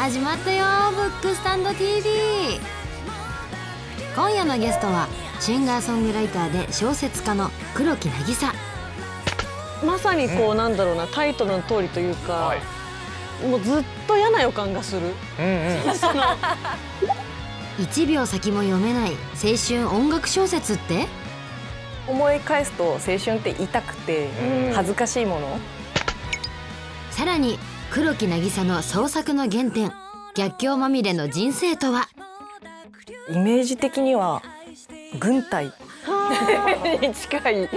始まったよブックスタンド TV 今夜のゲストはシンガーソングライターで小説家の黒木渚まさにこう、なんだろうなタイトルの通りというか、はい、もうずっと嫌な予感がする、うんうん、1秒先も読めない青春音楽小説って思い返すと青春って痛くて恥ずかしいもの、うん、さらに黒木渚の創作の原点逆境まみれの人生とはイメージ的には軍隊 に近い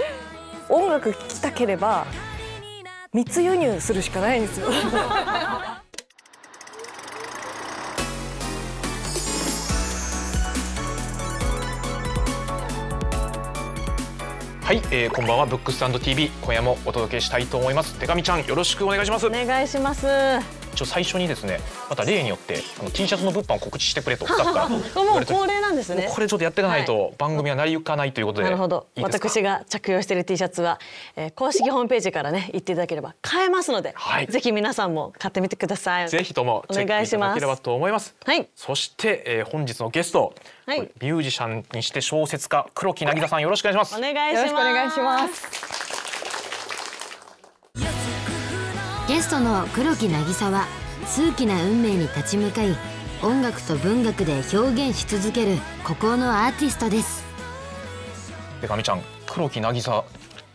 音楽聴きたければ密輸入するしかないんですよはい、えー、こんばんはブックスタンド TV 今夜もお届けしたいと思います手紙ちゃんよろしくお願いしますお願いします一応最初にですねまた例によってあの T シャツの物販を告知してくれとスタッフかられもう恒例なんですねこれちょっとやっていかないと番組は成り行かないということで、はい、なるほど私が着用している T シャツは、えー、公式ホームページからね行っていただければ買えますので、はい、ぜひ皆さんも買ってみてくださいぜひともチェックいただければと思いますはい。そして、えー、本日のゲスト、はい、ミュージシャンにして小説家黒木渚さんよろしくお願いしますお願いしますお願いしますゲストの黒木渚は数奇な運命に立ち向かい音楽と文学で表現し続ける孤高のアーティストですでかみちゃん黒木渚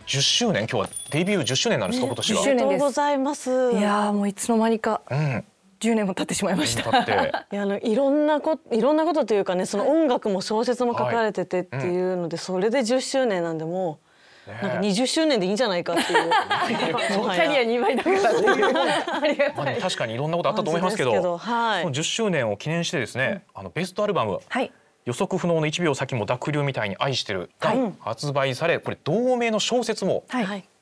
10周年今日はデビュー10周年なんですか、ね、今年が周年でございますいやもういつの間にか、うん1年も経ってしまいました。いやあのいろんなこいろんなことというかねその音楽も小説も書かれててっていうので、はいうん、それで10周年なんでもう。なんか二十周年でいいんじゃないかっていう キャリア2倍だからっていうありがたい、確かにいろんなことあったと思いますけど、はい、その十周年を記念してですねあのベストアルバム、はい、予測不能の一秒先も濁流みたいに愛してるが発売され、はい、これ同名の小説も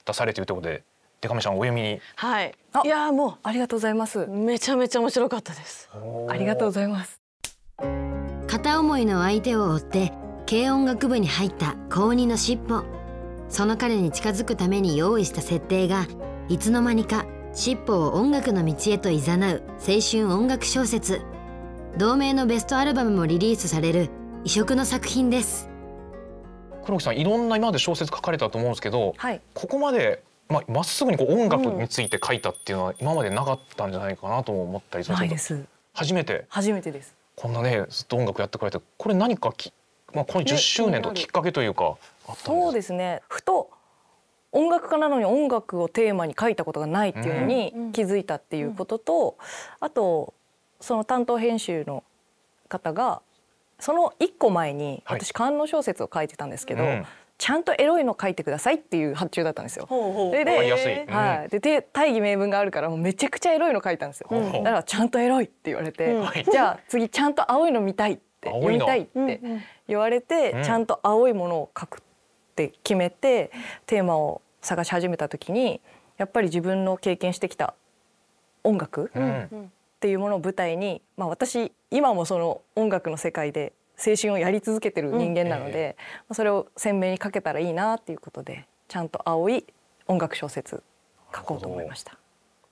出されているということで。でかめちゃんお読みに。はい。いやもうありがとうございます。めちゃめちゃ面白かったです。ありがとうございます。片思いの相手を追って軽音楽部に入った高二のしっぽ。その彼に近づくために用意した設定がいつの間にか尻尾を音楽の道へと誘う青春音楽小説同名のベストアルバムもリリースされる異色の作品です黒木さんいろんな今まで小説書かれたと思うんですけど、はい、ここまでまあ、っすぐにこう音楽について書いたっていうのは今までなかったんじゃないかなと思ったりするんです初めて初めてですこんなねずっと音楽やってくれてこれ何かき、まあ、この10周年ときっかけというか、ね、そうですね音楽家なのに音楽をテーマに書いたことがないっていうのに気づいたっていうことと、あとその担当編集の方がその一個前に私官能小説を書いてたんですけど、ちゃんとエロいの書いてくださいっていう発注だったんですよ。ほではい、でで大義名分があるからもうめちゃくちゃエロいの書いたんですよ。だからちゃんとエロいって言われて、じゃあ次ちゃんと青いの見たいって読みたいって言われて、ちゃんと青いものを書くって決めてテーマを探し始めた時にやっぱり自分の経験してきた音楽っていうものを舞台に、まあ、私今もその音楽の世界で青春をやり続けてる人間なので、うん、それを鮮明に書けたらいいなっていうことでちゃんと青い音楽小説書こうと思いました。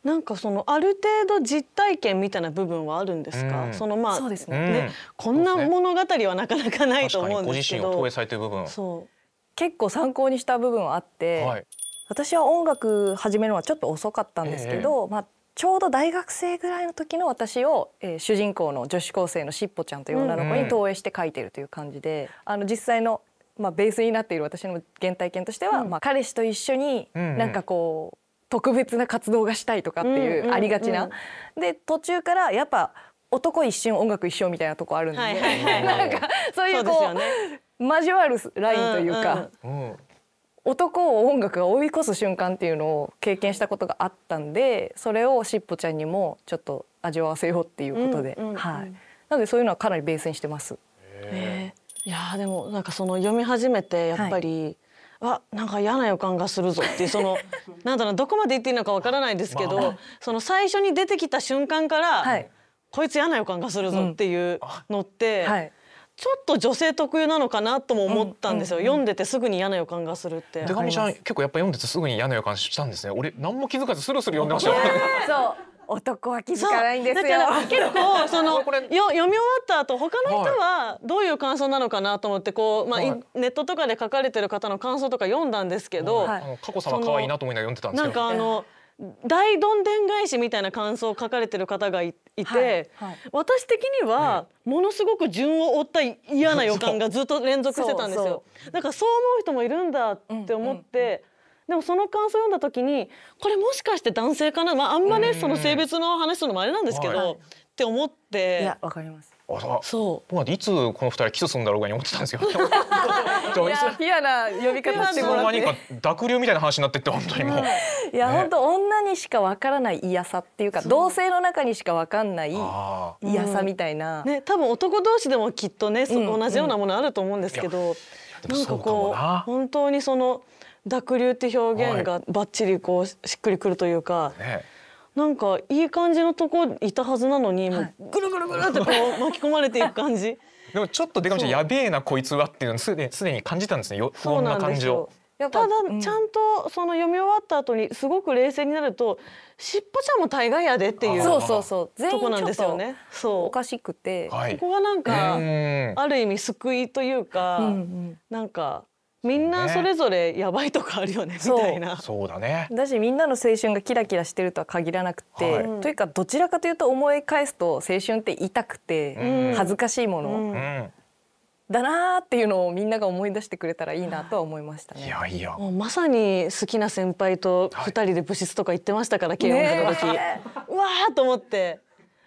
なんかそのある程度実体験みたいな部分はあるんですか。うん、そのまあそうですね、うん、ねこんな物語はなかなかないと思うんですけど。ご自身を投影されてる部分。そう結構参考にした部分はあって、はい、私は音楽始めるのはちょっと遅かったんですけど、えー、まあ、ちょうど大学生ぐらいの時の私を、えー、主人公の女子高生のしっぽちゃんという女の子に投影して描いてるという感じで、うんあの実際の、まあ、ベースになっている私の原体験としては、うん、まあ、彼氏と一緒になんかこう、特別な活動がしたいとかっていうありがちな。で途中からやっぱ男一瞬音楽一生みたいなとこあるんで、はいはいはいはい、なんかそういうこう、ね、交わるラインというか、うんうん、男を音楽が追い越す瞬間っていうのを経験したことがあったんでそれをしっぽちゃんにもちょっと味わわせようっていうことで、はいなのでそういうのはかなりベースにしてます。えー、いやでもなんかその読み始めてやっぱり、はい、なんか嫌な予感がするぞっていうその なんだろうどこまで言っていいのかわからないですけど、まあ、その最初に出てきた瞬間から、はい、こいつ嫌な予感がするぞっていうのって、うんはいちょっと女性特有なのかなとも思ったんですよ、読んでてすぐに嫌な予感がするって手紙ちゃん結構やっぱ読んでてすぐに嫌な予感したんですね俺何も気づかずスルスル読んでましたそう男は気づかないんですよだから結構その よ読み終わった後他の人はどういう感想なのかなと思ってこう、まあ、はい、ネットとかで書かれてる方の感想とか読んだんですけど、はい、あの佳子様可愛いなと思いながら読んでたんですけど大どんでん返しみたいな感想を書かれてる方がいて、はいはい、私的にはものすごく順を追った嫌な予感がずっと連続してたんですよ。だからそう思う人もいるんだって思って、うんうんうんでもその感想を読んだ時にこれもしかして男性かな、まあ、あんまねその性別の話するのもあれなんですけど、はい、って思って。いやわかりますあそう僕いつこの二人キスするんだろうかに思ってたんですよ。いやピアな呼び方してもらって。間にか濁流みたいな話になってって本当にもう。いや、ね、本当女にしかわからない嫌さっていうか同性の中にしかわかんない嫌さみたいな、うん、ね多分男同士でもきっとね、そ同じようなものあると思うんですけど、うん、なんかこう本当にその濁流って表現がばっちりこうしっくりくるというか。ねなんかいい感じのとこいたはずなのに、はい、ぐるぐるぐるってこう巻き込まれていく感じ でもちょっと出川ちゃんやべえなこいつはっていうのすでに感じたんですね不穏な感じを。ただ、ちゃんとその読み終わった後にすごく冷静になるとしっぽちゃんも大概やでっていうそうそうそう全員ちょっとおかしくて、ここがなんかある意味救いというか、なんかみんなそれぞれやばいとかあるよねみたいなそうだねだしみんなの青春がキラキラしてるとは限らなくて、はい、というかどちらかというと思い返すと青春って痛くて恥ずかしいもの、うんうんだなーっていうのをみんなが思い出してくれたらいいなとは思いましたね。いやいや。もうまさに好きな先輩と二人で部室とか行ってましたから、はい、軽音の時。ね、うわーと思って。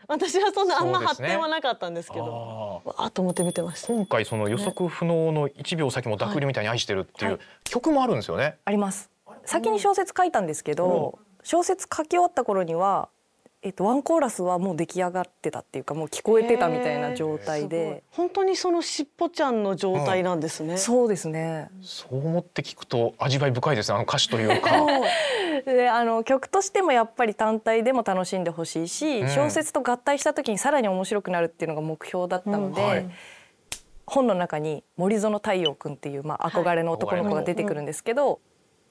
私はそんなあんま発展はなかったんですけど、ね、あと思って見てまし今回その予測不能の一秒先も濁流みたいに愛してるっていう曲もあるんですよね、はいはい、あります先に小説書いたんですけど、小説書き終わった頃にはえっと、ワンコーラスはもう出来上がってたっていうかもう聞こえてたみたいな状態で本当にそのしっぽちゃんの状態なんですね、うん、そうですねそう思って聞くと味わい深いですねあの歌詞というか であの曲としてもやっぱり単体でも楽しんでほしいし、うん、小説と合体した時にさらに面白くなるっていうのが目標だったので、うんはい、本の中に森園太陽君っていう、まあ、憧れの男の子が出てくるんですけど、はい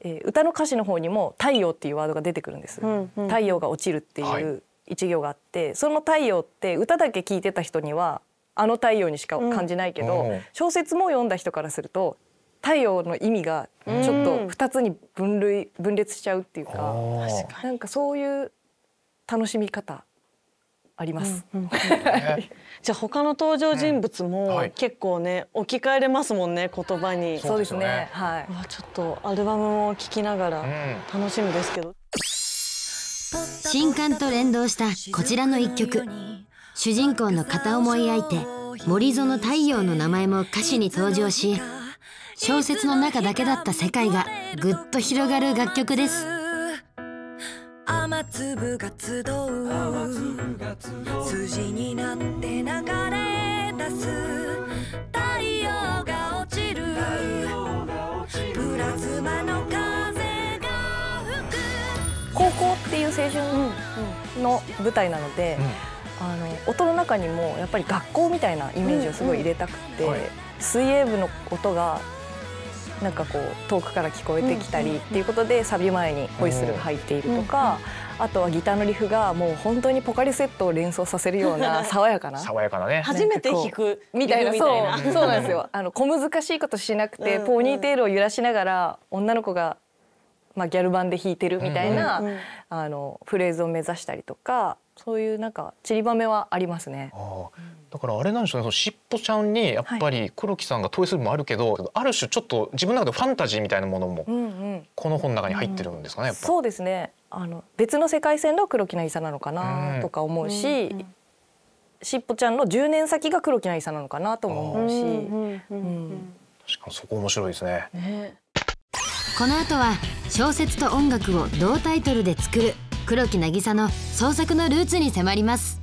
えー、歌の歌詞の方にも「太陽」っていうワードが出てくるんです。うんうん、太陽が落ちるっていう一行があって、はい、その太陽って歌だけ聞いてた人にはあの太陽にしか感じないけど、うん、小説も読んだ人からすると太陽の意味がちょっと2つに分類分裂しちゃうっていうか、うん、なんかそういう楽しみ方あります。うんうんうん じゃあ他の登場人物も結構ね、置き換えれますもんね言葉にそうですねはい、ちょっとアルバムも聴きながら楽しみですけど、新刊と連動したこちらの一曲主人公の片思い相手森園太陽の名前も歌詞に登場し小説の中だけだった世界がぐっと広がる楽曲です雨粒が集う筋になって流れ出す太陽が落ちるプラズマの風が吹く高校っていう青春の舞台なので、あの音の中にもやっぱり学校みたいなイメージをすごい入れたくて、水泳部の音がなんかこう遠くから聞こえてきたりっていうことでサビ前にホイッスル入っているとか、あとはギターのリフがもう本当にポカリスエットを連想させるような 爽やかな爽やかなね初めて弾くみたいなそうそうなんですよあの小難しいことしなくて、ポニーテールを揺らしながら女の子がまあ、ギャル版で弾いてるみたいな、あのフレーズを目指したりとかそういうなんか散りばめはありますね。だからあれなんでしょうねそのしっぽちゃんにやっぱり黒木さんが問いするもあるけど、はい、ある種ちょっと自分の中でファンタジーみたいなものもこの本の中に入ってるんですかね、うんうん、そうですねあの別の世界線の黒木渚なのかなとか思うし、うんうん、しっぽちゃんの10年先が黒木渚なのかなとも思うし。うん確かにそこ面白いですねねこの後は小説と音楽を同タイトルで作る黒木渚の創作のルーツに迫ります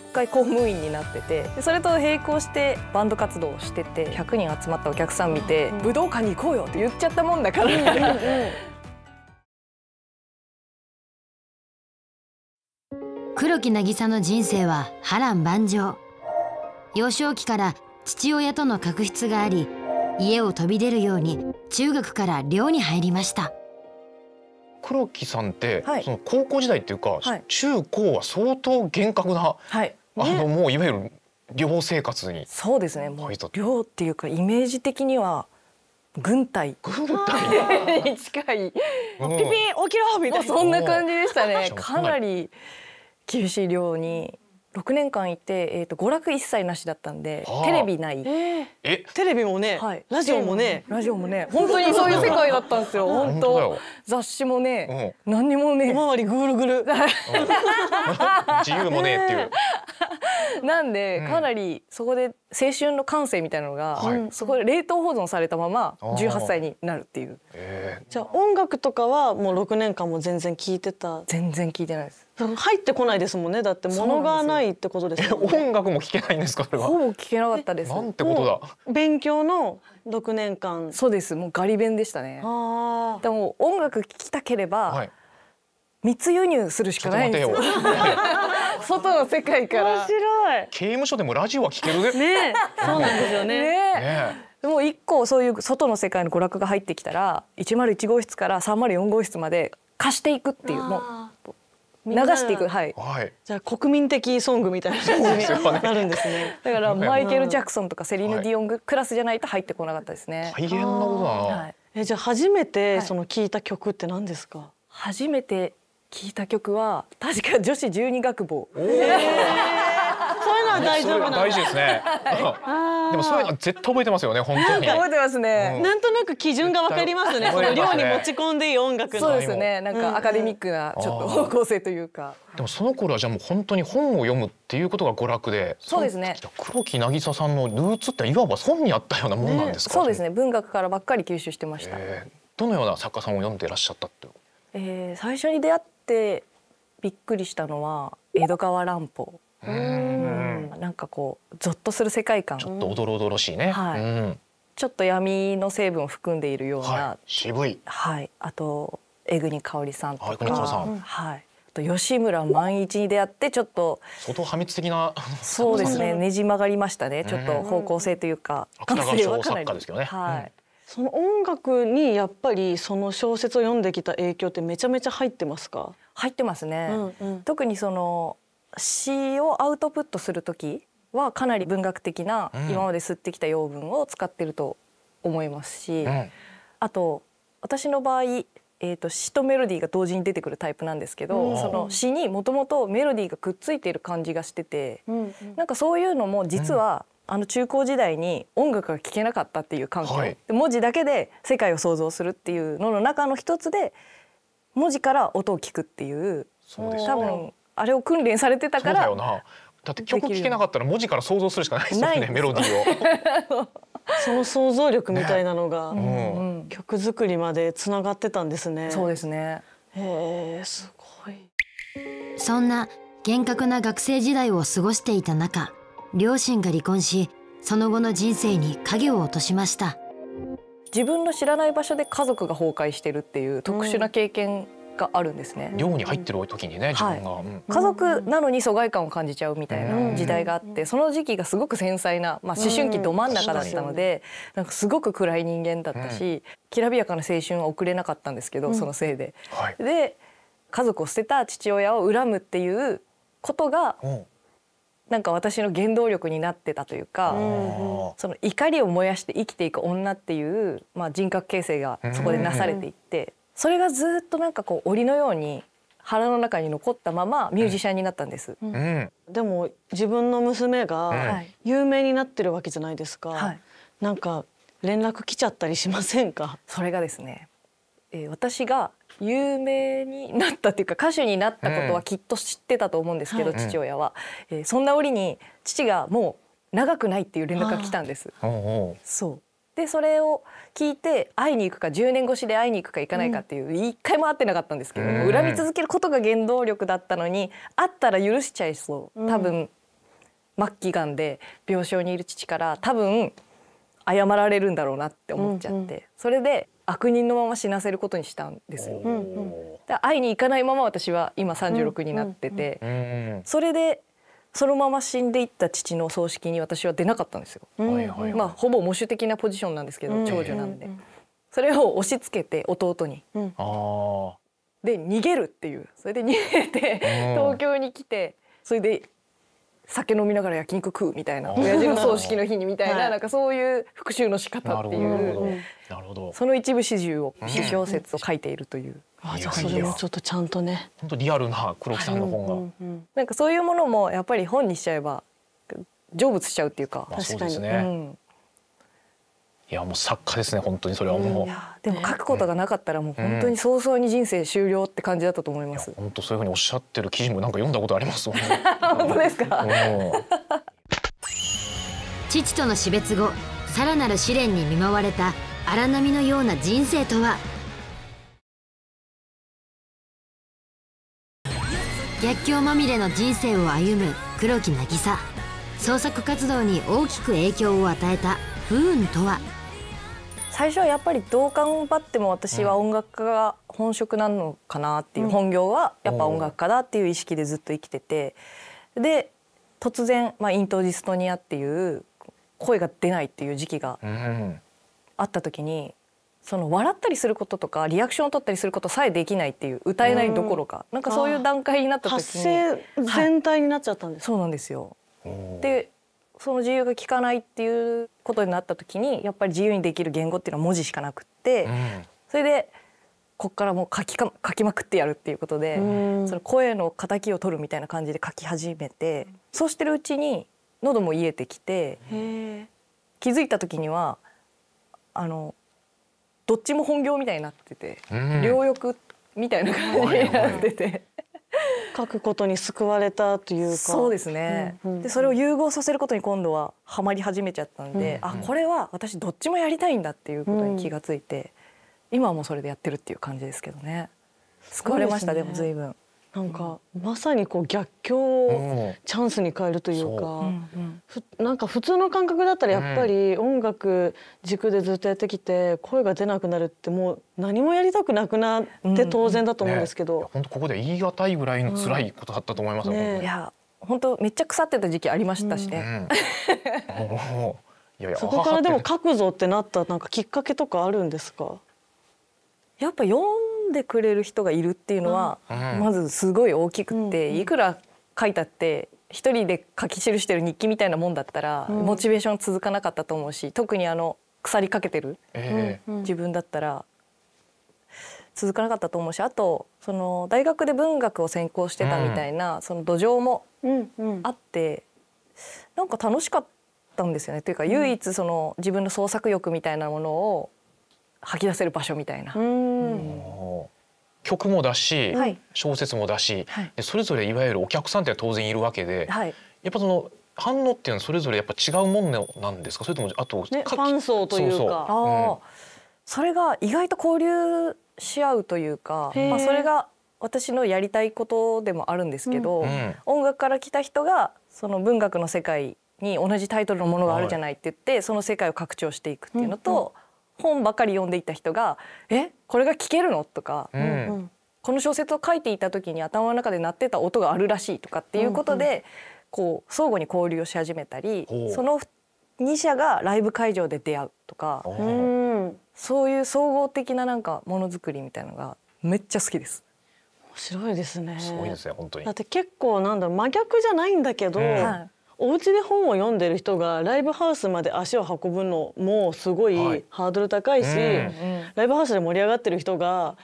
一回公務員になっててそれと並行してバンド活動をしてて100人集まったお客さん見て、うん、武道館に行こうよって言っちゃったもんだから。うんうん、黒木渚の人生は波乱万丈幼少期から父親との確執があり家を飛び出るように中学から寮に入りました黒木さんって、はい、その高校時代っていうか、はい、中高は相当厳格な、はい、ね、あのもういわゆる寮生活にそうですねもう寮っていうかイメージ的には軍隊軍隊に 近い、うん、ピピ起きろみたいなそんな感じでしたねかなり厳しい寮に6年間いて、えーと、娯楽一切なしだったんで、はあ、テレビない、えー、テレビもね、はい、ラジオもねラジオもね本当にそういう世界だったんですよ本当雑誌もね、うん、何にもねおまわりぐるぐる 自由もねっていう なんで、うん、かなりそこで青春の感性みたいなのが、はい、そこで冷凍保存されたまま18歳になるっていう、えー、じゃあ音楽とかはもう6年間も全然聞いてた全然聞いてないです入ってこないですもんねだって物がないってことです、ね、音楽も聞けないんですかほぼ聞けなかったですなんてことだ勉強の六年間そうですもうガリ勉でしたねでも音楽聞きたければ、はい、密輸入するしかないんですよ外の世界から面白い刑務所でもラジオは聞けるねねそうなんですよねねねもう一個そういう外の世界の娯楽が入ってきたら101号室から304号室まで貸していくっていうもう流していくはい、じゃあ国民的ソングみたいな感じになるんですねだからマイケル・ジャクソンとかセリーヌ・ディオングクラスじゃないと入ってこなかったですね大変なことだな、はい、えじゃあ初めてその聞いた曲って何ですか、初めて聞いた曲は確か女子十二学坊、えーそういうのは大丈夫大事ですね。でもそういうの絶対覚えてますよね本当に。覚えてますね。なんとなく基準がわかりますね。その量に持ち込んでいい音楽そうですね。なんかアカデミックなちょっと方向性というか。でもその頃はじゃもう本当に本を読むっていうことが娯楽で。そうですね。黒木渚さんのルーツっていわば本にあったようなもんなんですか。そうですね。文学からばっかり吸収してました。どのような作家さんを読んでいらっしゃったってえー、最初に出会ってびっくりしたのは江戸川乱歩なんかこうゾッとする世界観ちょっとおどろおどろしいね、はい、うん、ちょっと闇の成分を含んでいるような、はい、渋い、はい、あと江国香織さんとか、はい、と吉村万一に出会ってちょっと相当破滅的なそうですね ねじ曲がりましたねちょっと方向性というか感性はなですけどね、はい、その音楽にやっぱりその小説を読んできた影響ってめちゃめちゃ入ってますか入ってますね、うんうん、特にその詩をアウトプットする時はかなり文学的な今まで吸ってきた養分を使ってると思いますし、うん、あと私の場合、えー、と詩とメロディーが同時に出てくるタイプなんですけど、うん、その詩にもともとメロディーがくっついている感じがしてて、うん、なんかそういうのも実は、あの中高時代に音楽が聴けなかったっていう環境、はい、文字だけで世界を想像するっていうのの中の一つで文字から音を聞くっていう、多分あれを訓練されてたからだよなだって曲聴けなかったら文字から想像するしかないですよねメロディーを。その想像力みたいなのが、ねうん、曲作りまでつながってたんですね。そうですね。へえすごい。そんな厳格な学生時代を過ごしていた中、両親が離婚し、その後の人生に影を落としました。自分の知らない場所で家族が崩壊してるっていう特殊な経験があるんですね寮に入ってる時にね自分が、はい、家族なのに疎外感を感じちゃうみたいな時代があってその時期がすごく繊細な、まあ、思春期ど真ん中だったのでなんかすごく暗い人間だったしきらびやかな青春は送れなかったんですけど、そのせいで。はい、で家族を捨てた父親を恨むっていうことがなんか私の原動力になってたというかその怒りを燃やして生きていく女っていう、まあ、人格形成がそこでなされていってそれがずっとなんかこう檻のように腹の中に残ったままミュージシャンになったんです、うん、でも自分の娘が有名になってるわけじゃないですか、はい、なんか連絡来ちゃったりしませんかそれがですね、えー、私が有名になったっていうか歌手になったことはきっと知ってたと思うんですけど、うん、父親は、えー、そんな折に父がもう長くないっていう連絡が来たんですそうでそれを聞いて会いに行くか10年越しで会いに行くか行かないかっていう一、回も会ってなかったんですけど、うん、恨み続けることが原動力だったのに会ったら許しちゃいそう多分、末期がんで病床にいる父から多分謝られるんだろうなって思っちゃって、うんうん、それで悪人のまま死なせることにしたんですよ。会いに行かないまま私は今36になってて、うんうん、それでそのまま死んでいった父の葬式に私は出なかったんですよ。まあほぼ喪主的なポジションなんですけど長女なんで。それを押し付けて弟に。うん、で逃げるっていうそれで逃げて東京に来てそれで酒飲みながら焼肉食うみたいな親父の葬式の日にみたいな、はい、なんかそういう復讐の仕方っていうその一部始終を批小説を書いているという。あじゃあそれもちょっとちゃんとね本当リアルな黒木さんの本が、はいうんうんうん、なんかそういうものもやっぱり本にしちゃえば成仏しちゃうっていうか、まあ、そうですね、うん、いやもう作家ですね本当にそれはもう、うん、でも書くことがなかったらもう本当に早々に人生終了って感じだったと思います、うん、本当そういうふうにおっしゃってる記事もなんか読んだことありますもん、ね、本当ですか、父との死別後さらなる試練に見舞われた荒波のような人生とは逆境まみれの人生を歩む黒木渚創作活動に大きく影響を与えた不運とは最初はやっぱりどう頑張っても私は音楽家が本職なのかなっていう、本業はやっぱ音楽家だっていう意識でずっと生きててで突然、まあ、イントディストニアっていう声が出ないっていう時期があった時に、その笑ったりすることとかリアクションを取ったりすることさえできないっていう歌えないどころか、うん、なんかそういう段階になった時に全体になっちゃったんです、はい、そうなんですよでその自由が利かないっていうことになった時にやっぱり自由にできる言語っていうのは文字しかなくって、うん、それでこっからもう書きか書きまくってやるっていうことで、うん、その声の敵を取るみたいな感じで書き始めて、そうしてるうちに喉も癒えてきて気づいた時にはあのどっちも本業みたいになってて、両翼みたいな感じになってて。書くことに救われたというかそうですね、でそれを融合させることに今度はハマり始めちゃったんで、あこれは私どっちもやりたいんだっていうことに気がついて、今はもうそれでやってるっていう感じですけどね救われましたで,、ね、でも随分。なんかまさにこう逆境をチャンスに変えるというかなんか普通の感覚だったらやっぱり音楽軸でずっとやってきて声が出なくなるってもう何もやりたくなくなって当然だと思うんですけど本当ここで言い難いぐらいの辛いことだったと思いますね。いや本当めっちゃ腐ってた時期ありましたしね。いやいやそこからでも書くぞってなったなんかきっかけとかあるんですかやっぱ4でくれる人がいるっていうのは、まずすごい大きくって、いくら書いたって一人で書き記してる日記みたいなもんだったら、モチベーション続かなかったと思うし特にあの鎖かけてる、自分だったら続かなかったと思うしあとその大学で文学を専攻してたみたいな、その土壌もあって、うなんか楽しかったんですよね。というか唯一その自分の創作欲みたいなものを吐き出せる場所みたいな。曲もだし、はい、小説もだし、はい、それぞれいわゆるお客さんって当然いるわけで、はい、やっぱその反応っていうのはそれぞれやっぱ違うもんなんですかそれともあと、ね、ファン層というかそう、うん、それが意外と交流し合うというか、まあ、それが私のやりたいことでもあるんですけど、うん、音楽から来た人がその文学の世界に同じタイトルのものがあるじゃないって言って、その世界を拡張していくっていうのと。うんうん本ばかり読んでいた人が「えこれが聞けるの?」とか、うん、この小説を書いていた時に頭の中で鳴ってた音があるらしい」とかっていうことで、うんうん、こう相互に交流をし始めたりその2社がライブ会場で出会うとか、うそういう総合的ななんかものづくりみたいのがめっちゃ好きです。面白いですね。すごいですね本当に。だって結構なんだろう真逆じゃないんだけど、うん、お家で本を読んでる人がライブハウスまで足を運ぶのもすごいハードル高いし、ライブハウスで盛り上がってる人が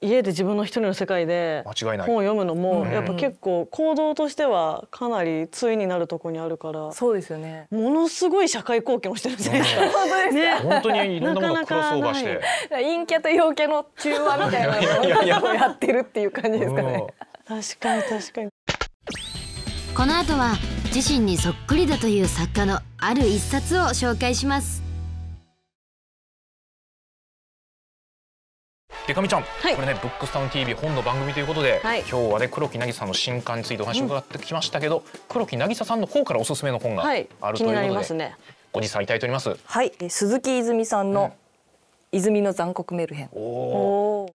家で自分の一人の世界で本を読むのもやっぱ結構行動としてはかなり対になるとこにあるからそうですよねものすごい社会貢献をしてるじゃないですか。ね、本当にいろんなものクロスオーバーして。陰キャと陽キャの中和みたいなのを やってるっていう感じですかね。確かに確かに。この後は自身にそっくりだという作家のある一冊を紹介しますでかみちゃん、はい、これねブックスタウン TV 本の番組ということで、はい、今日はね黒木渚さんの新刊についてお話を伺ってきましたけど、うん、黒木渚さんの方からおすすめの本があるということで、はい、ね、ご持参いただいておりますはい鈴木泉さんの、うん、泉の残酷メルヘンおお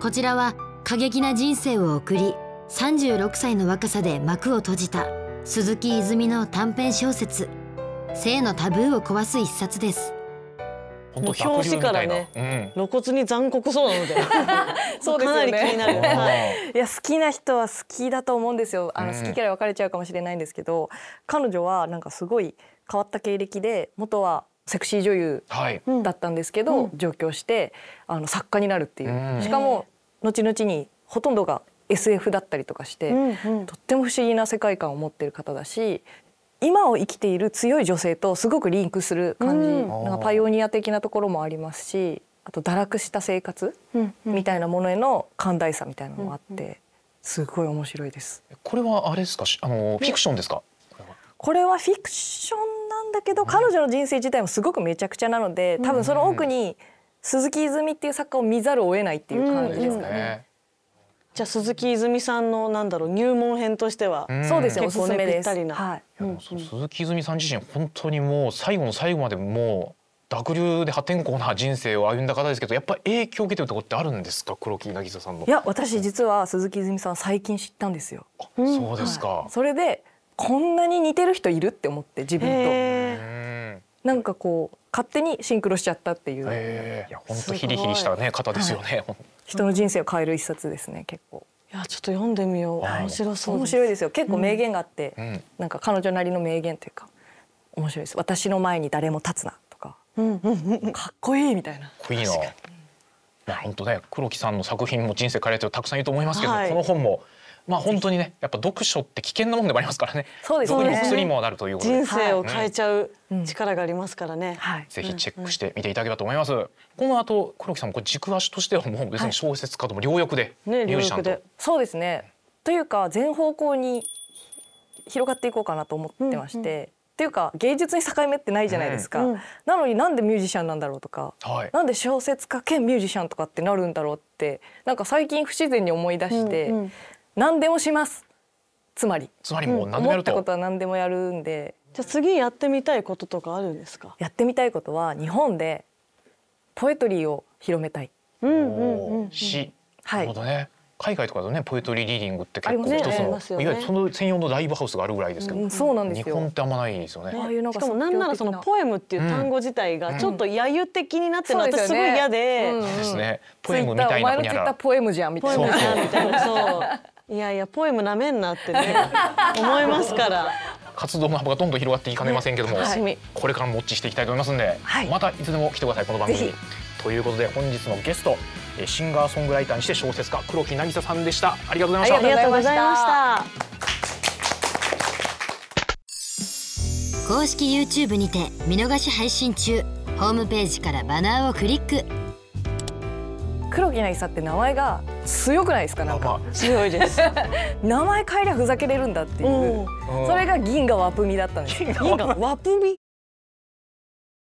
こちらは過激な人生を送り36歳の若さで幕を閉じた鈴木泉の短編小説「性のタブーを壊す一冊」です。もう表紙からね、露骨に残酷そうなので そうかなり気になる、い、や好きな人は好きだと思うんですよあの好き嫌い分かれちゃうかもしれないんですけど、彼女はなんかすごい変わった経歴で元はセクシー女優だったんですけど、上京してあの作家になるっていう、しかも後々にほとんどが SF だったりとかして、うんうん、とっても不思議な世界観を持ってる方だし今を生きている強い女性とすごくリンクする感じ、うん、なんかパイオニア的なところもありますしあと堕落した生活みたいなものへの寛大さみたいなのもあって、すごい面白いです。これはあれですか、あのフィクションですか。これはフィクションなんだけど、彼女の人生自体もすごくめちゃくちゃなので、多分その奥に鈴木泉っていう作家を見ざるを得ないっていう感じですかね。じゃあ鈴木泉さんのなんだろう入門編としてはそうですよおすすめです。鈴木泉さん自身本当にもう最後の最後までもう濁流で破天荒な人生を歩んだ方ですけどやっぱり影響を受けてるところってあるんですか黒木渚さんのいや私実は鈴木泉さん最近知ったんですよ、うん、そうですか、はい、それでこんなに似てる人いるって思って自分となんかこう勝手にシンクロしちゃったっていういや本当ヒリヒリしたね方ですよね、はい人の人生を変える一冊ですね結構。いやちょっと読んでみよう面白そう面白いですよ結構名言があって、うん、なんか彼女なりの名言というか面白いです私の前に誰も立つなとか、うんうんうん、かっこいいみたいな。かいいなまあ、本当ね黒木さんの作品も人生変える人たくさんいると思いますけど、はい、この本もまあ本当にねやっぱ読書って危険なもんでもありますからねそうですね毒にもなるということで人生を変えちゃう力がありますからね、ぜひチェックしてみていただければと思います、この後黒木さんこれ軸足としてはもう別に小説家とも両翼で、ミュージシャンと、そうですねというか全方向に広がっていこうかなと思ってまして、っていうか芸術に境目ってないじゃないですか、うん、なのになんでミュージシャンなんだろうとか、はい、なんで小説家兼ミュージシャンとかってなるんだろうってなんか最近不自然に思い出して、うんうん、何でもしますつまりつまりもう何でもやると、思ったことは何でもやるんでじゃあ次やってみたいこととかあるんですかやってみたいことは日本でポエトリーを広めたい、うんうはい、なるほどね海外とかだとねポエトリーリーディングって結構一つの、ね、いわゆるその専用のライブハウスがあるぐらいですけど、うん、そうなんですよ日本ってあんまないですよね、ああいね、しかもなんならそのポエムっていう単語自体がちょっと揶揄的になってるの、うん、私すごい嫌で、うん、そうですねポエムみたいなお前のツイッターポエムじゃんみたいなそうそういやいやポエムなめんなってね 思いますから。活動の幅がどんどん広がっていかねませんけども、はい、これからもウォッチしていきたいと思いますんで、はい、またいつでも来てくださいこの番組に。ということで本日のゲストシンガーソングライターにして小説家黒木渚さんでしたありがとうございましたありがとうございました公式 YouTube にて見逃し配信中ホームページからバナーをクリック黒木渚って名前が強くないですかなんか強いです 名前変えりゃふざけれるんだっていうそれが銀河ワプミだったんです銀河ワプミ